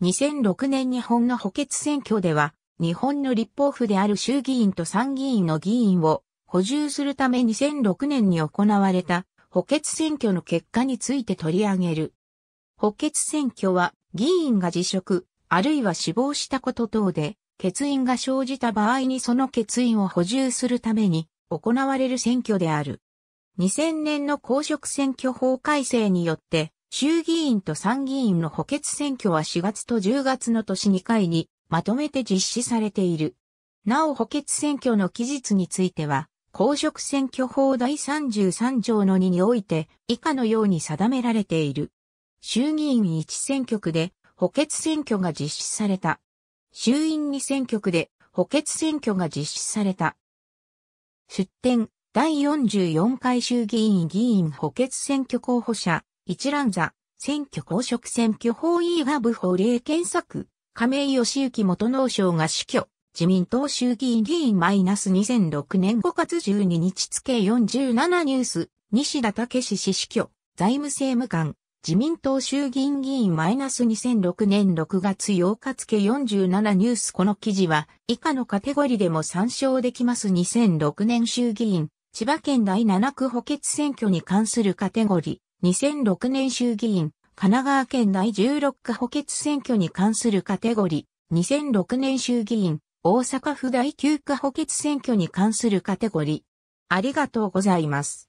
2006年日本の補欠選挙では、日本の立法府である衆議院と参議院の議員を補充するため2006年に行われた補欠選挙の結果について取り上げる。補欠選挙は議員が辞職、あるいは死亡したこと等で、欠員が生じた場合にその欠員を補充するために行われる選挙である。2000年の公職選挙法改正によって衆議院と参議院の補欠選挙は4月と10月の年2回にまとめて実施されている。なお補欠選挙の期日については、公職選挙法第33条の2において以下のように定められている。衆議院1選挙区で補欠選挙が実施された。衆院2選挙区で補欠選挙が実施された。出典第44回衆議院議員補欠選挙候補者一覧座、選挙公職選挙法違反部法令検索、亀井義行元農省が死去、自民党衆議院議員マイナス2006年5月12日付47ニュース、西田武史氏死去、財務政務官、自民党衆議院議員マイナス2006年6月8日付47ニュースこの記事は以下のカテゴリでも参照できます2006年衆議院千葉県第7区補欠選挙に関するカテゴリ2006年衆議院、神奈川県内16区補欠選挙に関するカテゴリー、2006年衆議院、大阪府第9区補欠選挙に関するカテゴリー。ありがとうございます。